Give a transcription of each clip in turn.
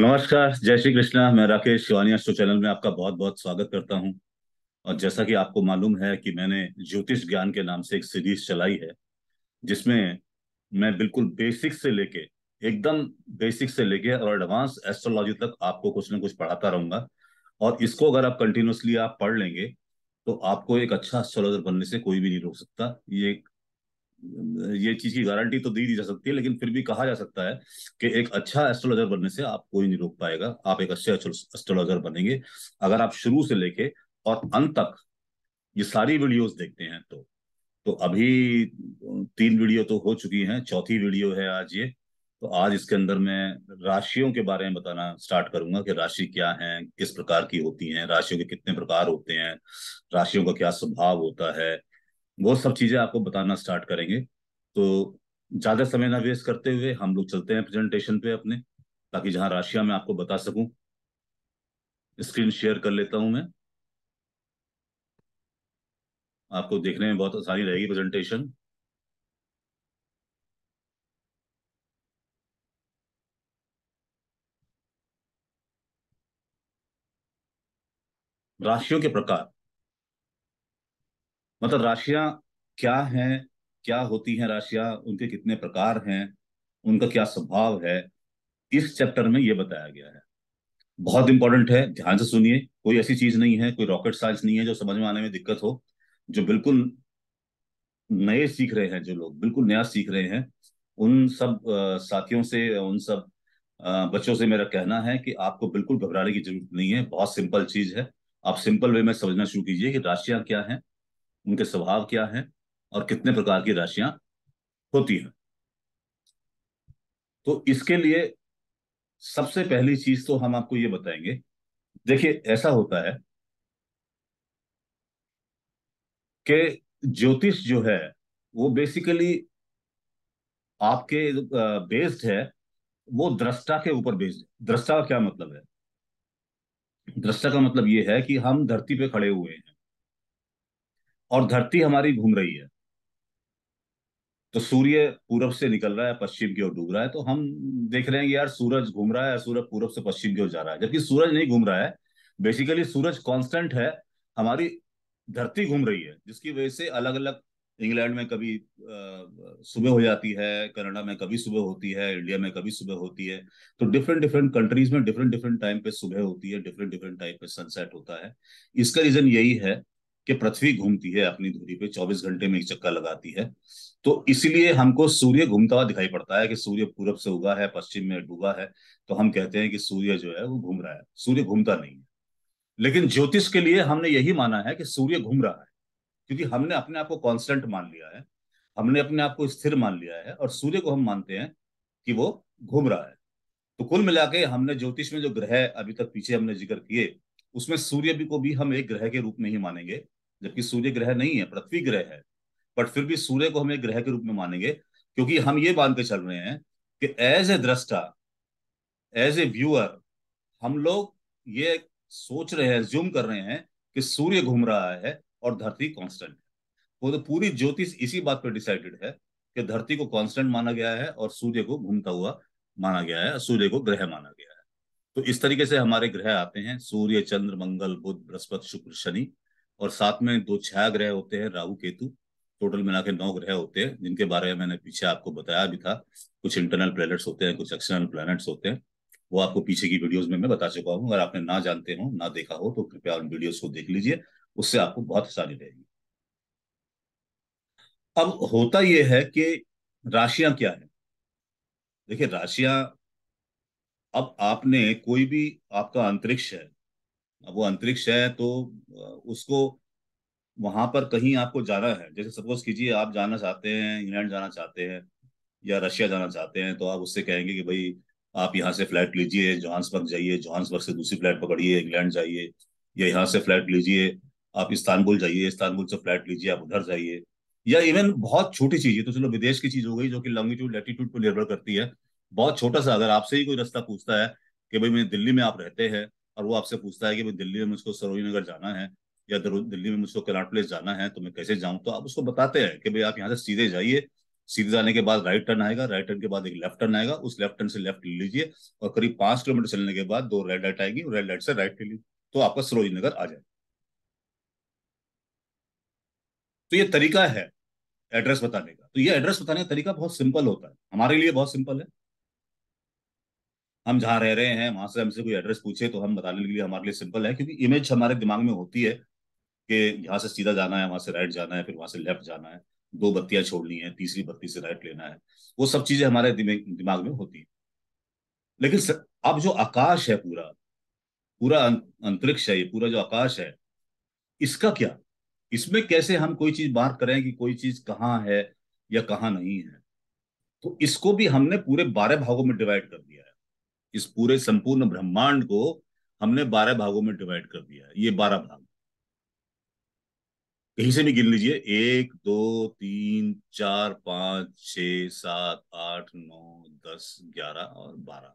नमस्कार जय श्री कृष्णा मैं राकेश शिवानिया शो चैनल में आपका बहुत बहुत स्वागत करता हूं और जैसा कि आपको मालूम है कि मैंने ज्योतिष ज्ञान के नाम से एक सीरीज चलाई है जिसमें मैं बिल्कुल बेसिक से लेके एकदम बेसिक से लेके और एडवांस एस्ट्रोलॉजी तक आपको कुछ ना कुछ पढ़ाता रहूंगा और इसको अगर आप कंटिन्यूसली आप पढ़ लेंगे तो आपको एक अच्छा एस्ट्रोलॉजर बनने से कोई भी नहीं रोक सकता ये एक ये चीज की गारंटी तो दी दी जा सकती है लेकिन फिर भी कहा जा सकता है कि एक अच्छा एस्ट्रोलॉजर बनने से आप कोई नहीं रोक पाएगा आप एक अच्छे एस्ट्रोलॉजर बनेंगे अगर आप शुरू से लेके और अंत तक ये सारी वीडियोस देखते हैं तो तो अभी तीन वीडियो तो हो चुकी हैं चौथी वीडियो है आज ये तो आज इसके अंदर मैं राशियों के बारे में बताना स्टार्ट करूंगा कि राशि क्या है किस प्रकार की होती है राशियों के कितने प्रकार होते हैं राशियों का क्या स्वभाव होता है वो सब चीजें आपको बताना स्टार्ट करेंगे तो ज्यादा समय ना वेस्ट करते हुए हम लोग चलते हैं प्रेजेंटेशन पे अपने ताकि जहां राशिया में आपको बता सकूं स्क्रीन शेयर कर लेता हूं मैं आपको देखने में बहुत आसानी रहेगी प्रेजेंटेशन राशियों के प्रकार मतलब राशियां क्या हैं क्या होती हैं राशियां उनके कितने प्रकार हैं उनका क्या स्वभाव है इस चैप्टर में ये बताया गया है बहुत इंपॉर्टेंट है ध्यान से सुनिए कोई ऐसी चीज नहीं है कोई रॉकेट साइंस नहीं है जो समझ में आने में दिक्कत हो जो बिल्कुल नए सीख रहे हैं जो लोग बिल्कुल नया सीख रहे हैं उन सब साथियों से उन सब बच्चों से मेरा कहना है कि आपको बिल्कुल घबराने की जरूरत नहीं है बहुत सिंपल चीज है आप सिंपल वे में समझना शुरू कीजिए कि राशियां क्या है उनके स्वभाव क्या है और कितने प्रकार की राशियां होती हैं तो इसके लिए सबसे पहली चीज तो हम आपको ये बताएंगे देखिए ऐसा होता है कि ज्योतिष जो है वो बेसिकली आपके बेस्ड है वो दृष्टा के ऊपर बेस्ड दृष्टा का क्या मतलब है दृष्टा का मतलब ये है कि हम धरती पे खड़े हुए हैं और धरती हमारी घूम रही है तो सूर्य पूरब से निकल रहा है पश्चिम की ओर डूब रहा है तो हम देख रहे हैं कि यार सूरज घूम रहा है सूरज पूरब से पश्चिम की ओर जा रहा है जबकि सूरज नहीं घूम रहा है बेसिकली सूरज कांस्टेंट है हमारी धरती घूम रही है जिसकी वजह से अलग अलग इंग्लैंड में कभी सुबह हो जाती है कनाडा में कभी सुबह होती है इंडिया में कभी सुबह होती है तो डिफरेंट डिफरेंट कंट्रीज में डिफरेंट डिफरेंट टाइम पे सुबह होती है डिफरेंट डिफरेंट टाइम पे सनसेट होता है इसका रीजन यही है कि पृथ्वी घूमती है अपनी धूरी पे 24 घंटे में एक चक्कर लगाती है तो इसलिए हमको सूर्य घूमता हुआ दिखाई पड़ता है कि सूर्य पूरब से उगा है पश्चिम में डूबा है तो हम कहते हैं कि सूर्य जो है वो घूम रहा है सूर्य घूमता नहीं है लेकिन ज्योतिष के लिए हमने यही माना है कि सूर्य घूम रहा है क्योंकि हमने अपने आप को कॉन्स्टेंट मान लिया है हमने अपने आप को स्थिर मान लिया है और सूर्य को हम मानते हैं कि वो घूम रहा है तो कुल मिला के हमने ज्योतिष में जो ग्रह अभी तक पीछे हमने जिक्र किए उसमें सूर्य भी को भी हम एक ग्रह के रूप में ही मानेंगे जबकि सूर्य ग्रह नहीं है पृथ्वी ग्रह है बट फिर भी सूर्य को हम एक ग्रह के रूप में मानेंगे क्योंकि हम ये मान के चल रहे हैं कि एज ए दृष्टा एज ए व्यूअर हम लोग ये सोच रहे हैं ज्यूम कर रहे हैं कि सूर्य घूम रहा है और धरती कांस्टेंट है वो तो पूरी ज्योतिष इसी बात पर डिसाइडेड है कि धरती को कांस्टेंट माना गया है और सूर्य को घूमता हुआ माना गया है सूर्य को ग्रह माना गया है तो इस तरीके से हमारे ग्रह आते हैं सूर्य चंद्र मंगल बुध बृहस्पति शुक्र शनि और साथ में दो छह ग्रह होते हैं राहु केतु टोटल मिला के नौ ग्रह होते हैं जिनके बारे में मैंने पीछे आपको बताया भी था कुछ इंटरनल प्लैनेट्स होते हैं कुछ एक्सटर्नल प्लैनेट्स होते हैं वो आपको पीछे की वीडियोस में मैं बता चुका हूँ अगर आपने ना जानते हो ना देखा हो तो कृपया उन वीडियोस को देख लीजिए उससे आपको बहुत आसानी रहेगी अब होता यह है कि राशियां क्या है देखिए राशियां अब आपने कोई भी आपका अंतरिक्ष है अब वो अंतरिक्ष है तो उसको वहां पर कहीं आपको जाना है जैसे सपोज कीजिए आप जाना चाहते हैं इंग्लैंड जाना चाहते हैं या रशिया जाना चाहते हैं तो आप उससे कहेंगे कि भाई आप यहाँ से फ्लाइट लीजिए जोहान्सबर्ग जाइए जोहान्सबर्ग से दूसरी फ्लाइट पकड़िए इंग्लैंड जाइए या यहाँ से फ्लाइट लीजिए आप इस्तानबुल जाइए इस्तानबुल से फ्लाइट लीजिए आप उधर जाइए या इवन बहुत छोटी चीज है तो चलो विदेश की चीज हो गई जो कि लॉन्गिट्यूड लेटीट्यूड पर निर्भर करती है बहुत छोटा सा अगर आपसे ही कोई रास्ता पूछता है कि भाई मैं दिल्ली में आप रहते हैं और वो आपसे पूछता है कि भाई दिल्ली में मुझको सरोजी नगर जाना है या दिल्ली में मुझको कलाट प्लेस जाना है तो मैं कैसे जाऊँ तो आप उसको बताते हैं कि भाई आप यहाँ से सीधे जाइए सीधे जाने के बाद राइट टर्न आएगा राइट टर्न के बाद एक लेफ्ट टर्न आएगा उस लेफ्ट टर्न से लेफ्ट ले लीजिए और करीब पांच किलोमीटर चलने के बाद दो रेड लाइट आएगी रेड लाइट से राइट ले लीजिए तो आपका सरोजी नगर आ जाएगा तो ये तरीका है एड्रेस बताने का तो ये एड्रेस बताने का तरीका बहुत सिंपल होता है हमारे लिए बहुत सिंपल है हम जहाँ रह रहे हैं वहां से हमसे कोई एड्रेस पूछे तो हम बताने के लिए हमारे लिए सिंपल है क्योंकि इमेज हमारे दिमाग में होती है कि यहाँ से सीधा जाना है वहां से राइट जाना है फिर वहां से लेफ्ट जाना है दो बत्तियां छोड़नी है तीसरी बत्ती से राइट लेना है वो सब चीजें हमारे दिमाग में होती है लेकिन अब जो आकाश है पूरा पूरा अं, अंतरिक्ष है ये पूरा जो आकाश है इसका क्या इसमें कैसे हम कोई चीज मार्क करें कि कोई चीज कहाँ है या कहाँ नहीं है तो इसको भी हमने पूरे बारह भागों में डिवाइड कर दिया है इस पूरे संपूर्ण ब्रह्मांड को हमने बारह भागों में डिवाइड कर दिया है ये बारह भाग कहीं से भी गिन लीजिए एक दो तीन चार पांच छ सात आठ नौ दस ग्यारह और बारह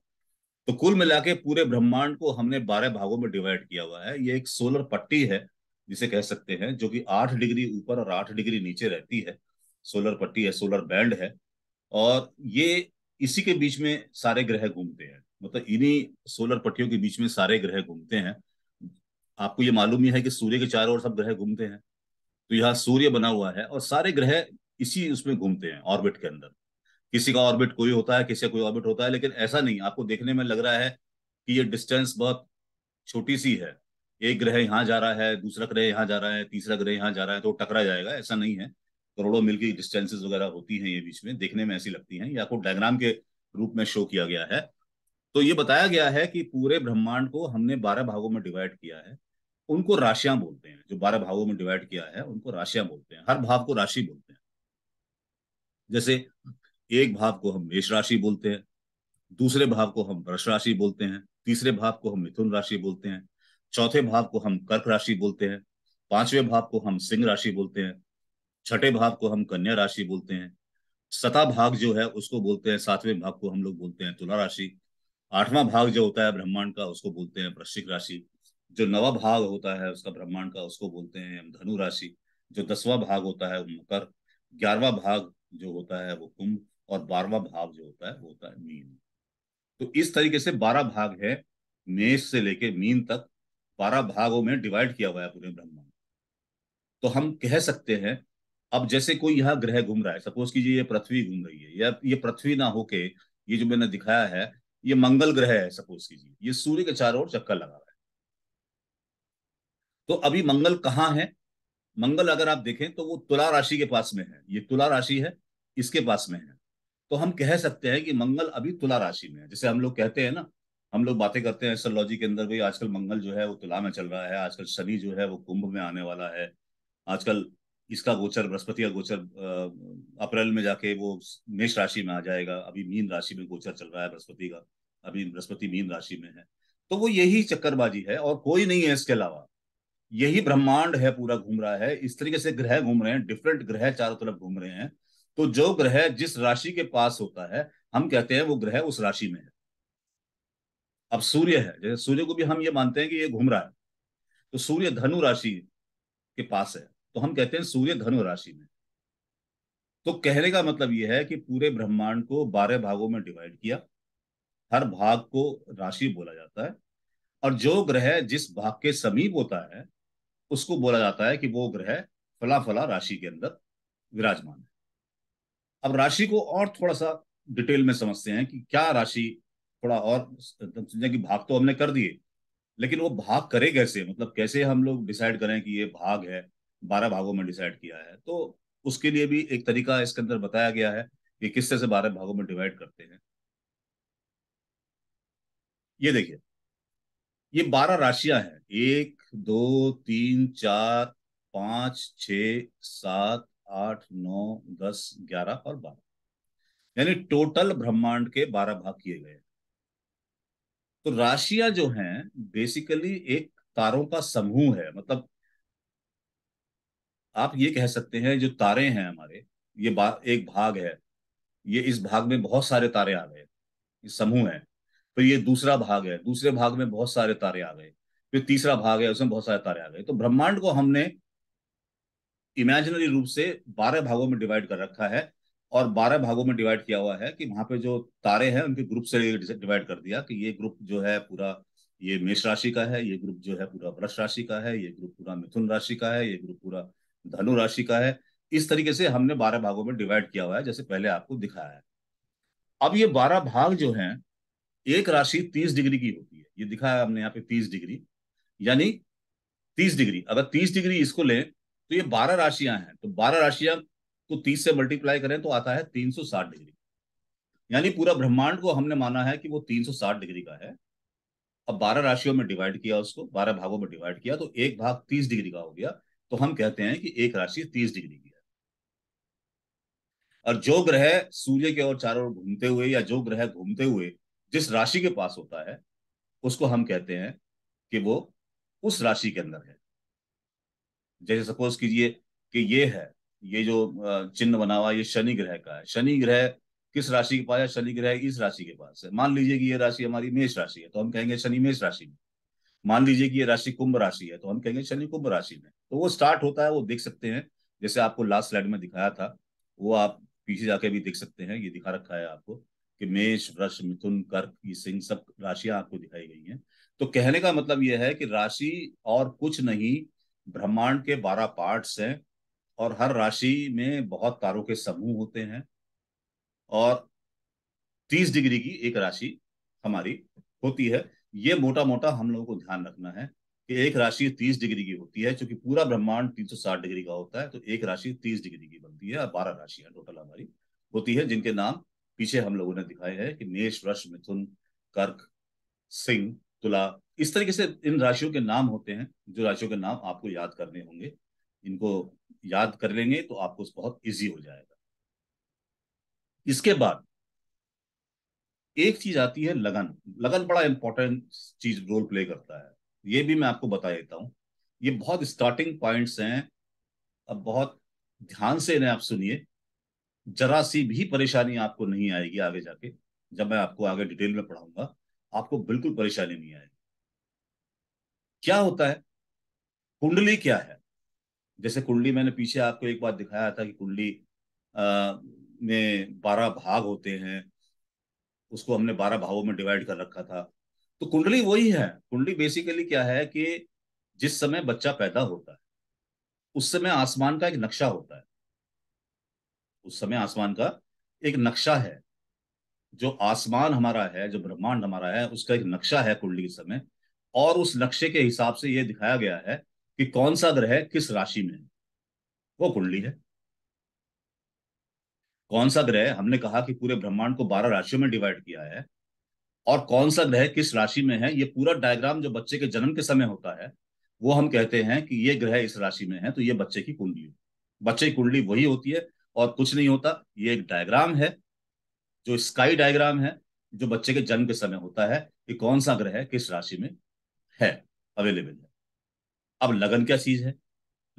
तो कुल मिला के पूरे ब्रह्मांड को हमने बारह भागों में डिवाइड किया हुआ है ये एक सोलर पट्टी है जिसे कह सकते हैं जो कि आठ डिग्री ऊपर और आठ डिग्री नीचे रहती है सोलर पट्टी है सोलर बैंड है और ये इसी के बीच में सारे ग्रह घूमते हैं मतलब इन्हीं सोलर पट्टियों के बीच में सारे ग्रह घूमते हैं आपको ये मालूम ही है कि सूर्य के चारों ओर सब ग्रह घूमते हैं तो यहाँ सूर्य बना हुआ है और सारे ग्रह इसी उसमें घूमते हैं ऑर्बिट के अंदर किसी का ऑर्बिट कोई होता है किसी का कोई ऑर्बिट होता है लेकिन ऐसा नहीं आपको देखने में लग रहा है कि ये डिस्टेंस बहुत छोटी सी है एक ग्रह यहाँ जा रहा है दूसरा ग्रह यहाँ जा रहा है तीसरा ग्रह यहाँ जा रहा है तो टकरा जाएगा ऐसा नहीं है करोड़ों मील की डिस्टेंसेज वगैरह होती हैं ये बीच में देखने में ऐसी लगती हैं या को डायग्राम के रूप में शो किया गया है तो ये बताया गया है कि पूरे ब्रह्मांड को हमने बारह भागों में डिवाइड किया है उनको राशियां बोलते हैं जो बारह भागों में डिवाइड किया है उनको राशियां बोलते हैं हर भाव को राशि बोलते हैं जैसे एक भाव को हम मेष राशि बोलते हैं दूसरे भाव को हम वृष राशि बोलते हैं तीसरे भाव को हम मिथुन राशि बोलते हैं चौथे भाव को हम कर्क राशि बोलते हैं पांचवें भाव को हम सिंह राशि बोलते हैं छठे भाव को हम कन्या राशि बोलते हैं सता भाग जो है उसको बोलते हैं सातवें भाग को हम लोग बोलते हैं तुला राशि आठवां भाग जो होता है ब्रह्मांड का उसको बोलते हैं वृश्चिक राशि जो नवा भाग होता है उसका ब्रह्मांड का उसको बोलते हैं हम धनु राशि जो दसवां भाग होता है मकर ग्यारहवा भाग जो होता है वो कुंभ और बारहवा भाग जो होता है वो होता है मीन तो इस तरीके से बारह भाग है मेष से लेके मीन तक बारह भागों में डिवाइड किया हुआ है पूरे ब्रह्मांड तो हम कह सकते हैं अब जैसे कोई यहाँ ग्रह घूम रहा है सपोज कीजिए ये पृथ्वी घूम रही है या ये पृथ्वी ना होके ये जो मैंने दिखाया है ये मंगल ग्रह है सपोज कीजिए ये सूर्य के चारों ओर चक्कर लगा रहा है तो अभी मंगल कहाँ है मंगल अगर आप देखें तो वो तुला राशि के पास में है ये तुला राशि है इसके पास में है तो हम कह सकते हैं कि मंगल अभी तुला राशि में है जैसे हम लोग कहते हैं ना हम लोग बातें करते हैं एस्ट्रोलॉजी के अंदर भाई आजकल मंगल जो है वो तुला में चल रहा है आजकल शनि जो है वो कुंभ में आने वाला है आजकल इसका गोचर बृहस्पति का गोचर अप्रैल में जाके वो मेष राशि में आ जाएगा अभी मीन राशि में गोचर चल रहा है बृहस्पति का अभी बृहस्पति मीन राशि में है तो वो यही चक्करबाजी है और कोई नहीं है इसके अलावा यही ब्रह्मांड है पूरा घूम रहा है इस तरीके से ग्रह घूम रहे हैं डिफरेंट ग्रह चारों तरफ घूम रहे हैं तो जो ग्रह जिस राशि के पास होता है हम कहते हैं वो ग्रह उस राशि में है अब सूर्य है जैसे सूर्य को भी हम ये मानते हैं कि ये घूम रहा है तो सूर्य धनु राशि के पास है तो हम कहते हैं सूर्य धनु राशि में तो कहने का मतलब यह है कि पूरे ब्रह्मांड को बारह भागों में डिवाइड किया हर भाग को राशि बोला जाता है और जो ग्रह जिस भाग के समीप होता है उसको बोला जाता है कि वो ग्रह फला फला राशि के अंदर विराजमान है अब राशि को और थोड़ा सा डिटेल में समझते हैं कि क्या राशि थोड़ा और कि भाग तो हमने कर दिए लेकिन वो भाग करे कैसे मतलब कैसे हम लोग डिसाइड करें कि ये भाग है बारह भागों में डिसाइड किया है तो उसके लिए भी एक तरीका इसके अंदर बताया गया है कि किस तरह से बारह भागों में डिवाइड करते हैं ये देखिए ये बारह राशियां हैं एक दो तीन चार पांच छ सात आठ नौ दस ग्यारह और बारह यानी टोटल ब्रह्मांड के बारह भाग किए गए तो राशियां जो हैं बेसिकली एक तारों का समूह है मतलब आप ये कह सकते हैं जो तारे हैं हमारे ये बा, एक भाग है ये इस भाग में बहुत सारे तारे आ गए समूह है फिर ये दूसरा भाग है दूसरे भाग में बहुत सारे तारे आ गए फिर तीसरा भाग है उसमें बहुत सारे तारे आ गए तो ब्रह्मांड को हमने इमेजिनरी रूप से बारह भागों में डिवाइड कर रखा है और बारह भागों में डिवाइड किया हुआ है कि वहां पे जो तारे हैं उनके ग्रुप से डिवाइड कर दिया कि ये ग्रुप जो है पूरा ये मेष राशि का है ये ग्रुप जो है पूरा वृक्ष राशि का है ये ग्रुप पूरा मिथुन राशि का है ये ग्रुप पूरा धनु राशि का है इस तरीके से हमने बारह भागों में डिवाइड किया हुआ है जैसे पहले आपको दिखाया है अब ये बारह भाग जो हैं एक राशि तीस डिग्री की होती है ये दिखाया हमने यहाँ पे तीस डिग्री यानी तीस डिग्री अगर तीस डिग्री इसको लें तो ये बारह राशियां हैं तो बारह राशियां को तीस से मल्टीप्लाई करें तो आता है तीन सौ साठ डिग्री यानी पूरा ब्रह्मांड को हमने माना है कि वो तीन सौ साठ डिग्री का है अब बारह राशियों में डिवाइड किया उसको बारह भागों में डिवाइड किया तो एक भाग तीस डिग्री का हो गया तो हम कहते हैं कि एक राशि तीस डिग्री की है और जो ग्रह सूर्य के और चारों ओर घूमते हुए या जो ग्रह घूमते हुए जिस राशि के पास होता है उसको हम कहते हैं कि वो उस राशि के अंदर है जैसे सपोज कीजिए कि ये है ये जो चिन्ह बना हुआ ये शनि ग्रह का है शनि ग्रह किस राशि के पास है शनि ग्रह इस राशि के पास है मान लीजिए कि ये राशि हमारी मेष राशि है तो हम कहेंगे शनि मेष राशि में मान लीजिए कि ये राशि कुंभ राशि है तो हम कहेंगे शनि कुंभ राशि में तो वो स्टार्ट होता है वो देख सकते हैं जैसे आपको लास्ट स्लाइड में दिखाया था वो आप पीछे जाके भी देख सकते हैं ये दिखा रखा है आपको कि मेष वृक्ष मिथुन कर्क ये सिंह सब राशियां आपको दिखाई गई हैं तो कहने का मतलब यह है कि राशि और कुछ नहीं ब्रह्मांड के बारह पार्ट्स हैं और हर राशि में बहुत तारों के समूह होते हैं और तीस डिग्री की एक राशि हमारी होती है ये मोटा मोटा हम लोगों को ध्यान रखना है कि एक राशि तीस डिग्री की होती है क्योंकि पूरा ब्रह्मांड तीन सौ साठ डिग्री का होता है तो एक राशि तीस डिग्री की बनती है और बारह राशियां टोटल हमारी होती है जिनके नाम पीछे हम लोगों ने दिखाए हैं कि मेष वृष मिथुन कर्क सिंह तुला इस तरीके से इन राशियों के नाम होते हैं जो राशियों के नाम आपको याद करने होंगे इनको याद कर लेंगे तो आपको बहुत इजी हो जाएगा इसके बाद एक चीज आती है लगन लगन बड़ा इंपॉर्टेंट चीज रोल प्ले करता है ये भी मैं आपको बता देता हूँ ये बहुत स्टार्टिंग पॉइंट्स हैं अब बहुत ध्यान से इन्हें आप सुनिए जरा सी भी परेशानी आपको नहीं आएगी आगे जाके जब मैं आपको आगे डिटेल में पढ़ाऊंगा आपको बिल्कुल परेशानी नहीं आएगी क्या होता है कुंडली क्या है जैसे कुंडली मैंने पीछे आपको एक बार दिखाया था कि कुंडली में बारह भाग होते हैं उसको हमने बारह भावों में डिवाइड कर रखा था तो कुंडली वही है कुंडली बेसिकली क्या है कि जिस समय बच्चा पैदा होता है उस समय आसमान का एक नक्शा होता है उस समय आसमान का एक नक्शा है जो आसमान हमारा है जो ब्रह्मांड हमारा है उसका एक नक्शा है कुंडली के समय और उस नक्शे के हिसाब से यह दिखाया गया है कि कौन सा ग्रह किस राशि में है वो कुंडली है कौन सा ग्रह हमने कहा कि पूरे ब्रह्मांड को बारह राशियों में डिवाइड किया है और कौन सा ग्रह किस राशि में है ये पूरा डायग्राम जो बच्चे के जन्म के समय होता है वो हम कहते हैं कि ये ग्रह इस राशि में है तो ये बच्चे की कुंडली बच्चे की कुंडली वही होती है और कुछ नहीं होता ये एक डायग्राम है जो स्काई डायग्राम है जो बच्चे के जन्म के समय होता है कि कौन सा ग्रह किस राशि में है अवेलेबल है अब लगन क्या चीज है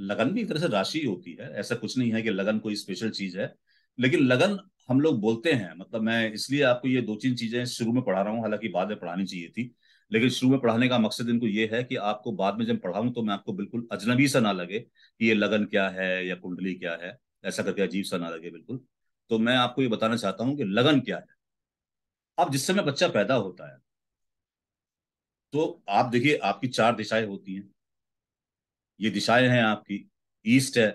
लगन भी एक तरह से राशि होती है ऐसा कुछ नहीं है कि लगन कोई स्पेशल चीज है लेकिन लगन हम लोग बोलते हैं मतलब मैं इसलिए आपको ये दो तीन चीजें शुरू में पढ़ा रहा हूँ हालांकि बाद में पढ़ानी चाहिए थी लेकिन शुरू में पढ़ाने का मकसद इनको ये है कि आपको बाद में जब पढ़ाऊं तो मैं आपको बिल्कुल अजनबी सा ना लगे कि ये लगन क्या है या कुंडली क्या है ऐसा करके अजीब सा ना लगे बिल्कुल तो मैं आपको ये बताना चाहता हूं कि लगन क्या है अब जिस समय बच्चा पैदा होता है तो आप देखिए आपकी चार दिशाएं होती हैं ये दिशाएं हैं आपकी ईस्ट है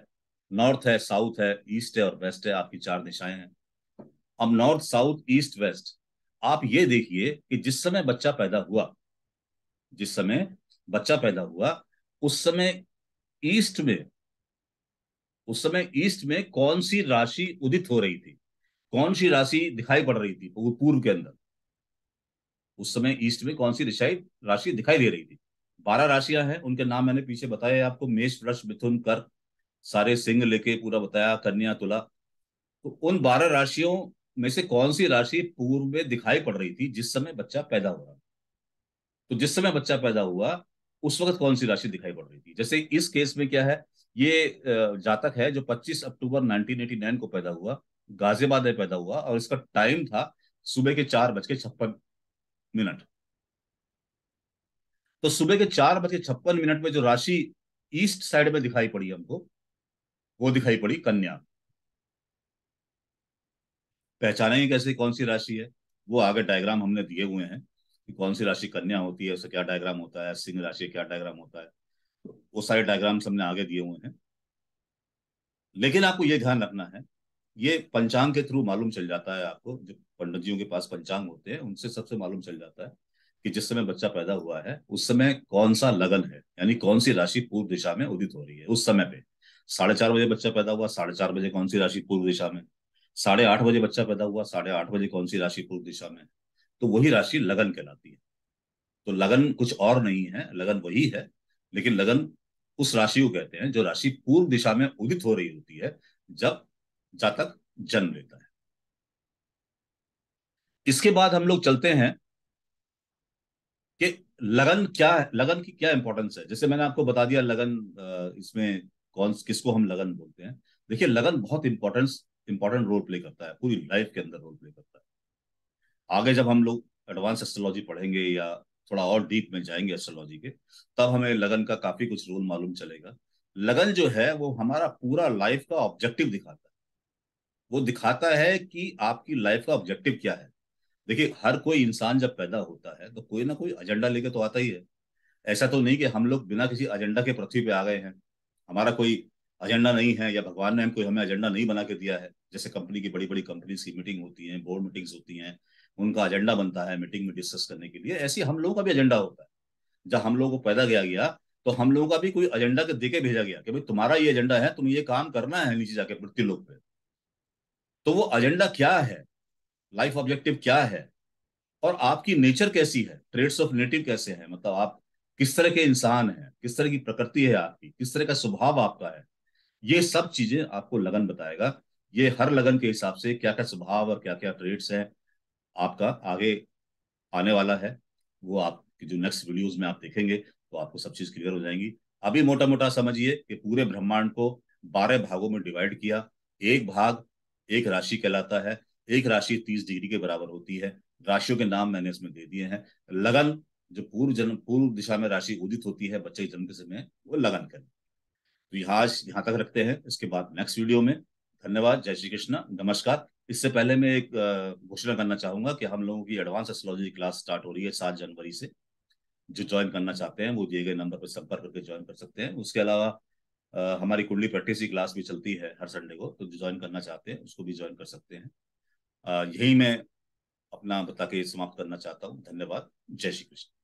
नॉर्थ है साउथ है ईस्ट है और वेस्ट है आपकी चार दिशाएं हैं अब नॉर्थ साउथ ईस्ट वेस्ट आप ये देखिए कि जिस समय बच्चा पैदा हुआ जिस समय बच्चा पैदा हुआ उस समय ईस्ट में उस समय ईस्ट में कौन सी राशि उदित हो रही थी कौन सी राशि दिखाई पड़ रही थी पूर्व के अंदर उस समय ईस्ट में कौन सी दिशाई राशि दिखाई दे रही थी बारह राशियां हैं उनके नाम मैंने पीछे बताए आपको मेष वृक्ष मिथुन कर सारे सिंह लेके पूरा बताया कन्या तुला तो उन बारह राशियों में से कौन सी राशि पूर्व में दिखाई पड़ रही थी जिस समय बच्चा पैदा हुआ तो जिस समय बच्चा पैदा हुआ उस वक्त कौन सी राशि दिखाई पड़ रही थी जैसे इस केस में क्या है ये जातक है जो 25 अक्टूबर 1989 को पैदा हुआ गाजियाबाद में पैदा हुआ और इसका टाइम था सुबह के चार बज के छप्पन मिनट तो सुबह के चार बज के छप्पन मिनट में जो राशि ईस्ट साइड में दिखाई पड़ी हमको वो दिखाई पड़ी कन्या पहचानेंगे कैसे कौन सी राशि है वो आगे डायग्राम हमने दिए हुए हैं कि कौन सी राशि कन्या होती है उसका क्या डायग्राम होता है सिंह राशि क्या डायग्राम होता है तो वो सारे डायग्राम्स हमने आगे दिए हुए हैं लेकिन आपको ये ध्यान रखना है ये पंचांग के थ्रू मालूम चल जाता है आपको जो पंडित जियों के पास पंचांग होते हैं उनसे सबसे मालूम चल जाता है कि जिस समय बच्चा पैदा हुआ है उस समय कौन सा लगन है यानी कौन सी राशि पूर्व दिशा में उदित हो रही है उस समय पे साढ़े चार बजे बच्चा पैदा हुआ साढ़े चार बजे कौन सी राशि पूर्व दिशा में साढ़े आठ बजे बच्चा पैदा हुआ साढ़े आठ बजे कौन सी राशि पूर्व दिशा में तो वही राशि लगन कहलाती है तो लगन कुछ और नहीं है लगन वही है लेकिन लगन उस राशि को कहते हैं जो राशि पूर्व दिशा में उदित हो रही होती है जब जातक जन्म लेता है इसके बाद हम लोग चलते हैं कि लगन क्या है लगन की क्या इंपॉर्टेंस है जैसे मैंने आपको बता दिया लगन इसमें कौन किसको हम लगन बोलते हैं देखिए लगन बहुत इंपॉर्टेंस इंपॉर्टेंट रोल प्ले करता है पूरी लाइफ के अंदर रोल प्ले करता है आगे जब हम लोग एडवांस एस्ट्रोलॉजी पढ़ेंगे या थोड़ा और डीप में जाएंगे एस्ट्रोलॉजी के तब हमें लगन का काफी कुछ रोल मालूम चलेगा लगन जो है वो हमारा पूरा लाइफ का ऑब्जेक्टिव दिखाता है वो दिखाता है कि आपकी लाइफ का ऑब्जेक्टिव क्या है देखिए हर कोई इंसान जब पैदा होता है तो कोई ना कोई एजेंडा लेके तो आता ही है ऐसा तो नहीं कि हम लोग बिना किसी एजेंडा के पृथ्वी पे आ गए हैं हमारा कोई एजेंडा नहीं है या भगवान ने कोई हमें एजेंडा नहीं बना के दिया है जैसे कंपनी की बड़ी बड़ी कंपनी की मीटिंग होती है बोर्ड मीटिंग्स होती हैं उनका एजेंडा बनता है मीटिंग में डिस्कस करने के लिए ऐसी हम लोगों का भी एजेंडा होता है जब हम लोगों को पैदा किया गया तो हम लोगों का भी कोई एजेंडा के देके भेजा गया कि भाई तुम्हारा ये एजेंडा है तुम ये काम करना है नीचे जाके मृत्यु लोग पे तो वो एजेंडा क्या है लाइफ ऑब्जेक्टिव क्या है और आपकी नेचर कैसी है ट्रेड्स ऑफ नेटिव कैसे है मतलब आप किस तरह के इंसान हैं किस तरह की प्रकृति है आपकी किस तरह का स्वभाव आपका है ये सब चीजें आपको लगन बताएगा ये हर लगन के हिसाब से क्या क्या स्वभाव और क्या क्या ट्रेड्स हैं आपका आगे आने वाला है वो आप जो नेक्स्ट वीडियोस में आप देखेंगे तो आपको सब चीज क्लियर हो जाएंगी अभी मोटा मोटा समझिए कि पूरे ब्रह्मांड को बारह भागों में डिवाइड किया एक भाग एक राशि कहलाता है एक राशि तीस डिग्री के बराबर होती है राशियों के नाम मैंने इसमें दे दिए हैं लगन जो पूर्व जन्म पूर्व दिशा में राशि उदित होती है बच्चे के जन्म के समय वो लगन करें तो ये आज यहाँ तक रखते हैं इसके बाद नेक्स्ट वीडियो में धन्यवाद जय श्री कृष्ण नमस्कार इससे पहले मैं एक घोषणा करना चाहूंगा कि हम लोगों की एडवांस एस्ट्रोलॉजी क्लास स्टार्ट हो रही है सात जनवरी से जो ज्वाइन करना चाहते हैं वो दिए गए नंबर पर संपर्क करके ज्वाइन कर सकते हैं उसके अलावा हमारी कुंडली प्रैक्टिस की क्लास भी चलती है हर संडे को तो जो ज्वाइन करना चाहते हैं उसको भी ज्वाइन कर सकते हैं यही मैं अपना बता के समाप्त करना चाहता हूँ धन्यवाद जय श्री कृष्ण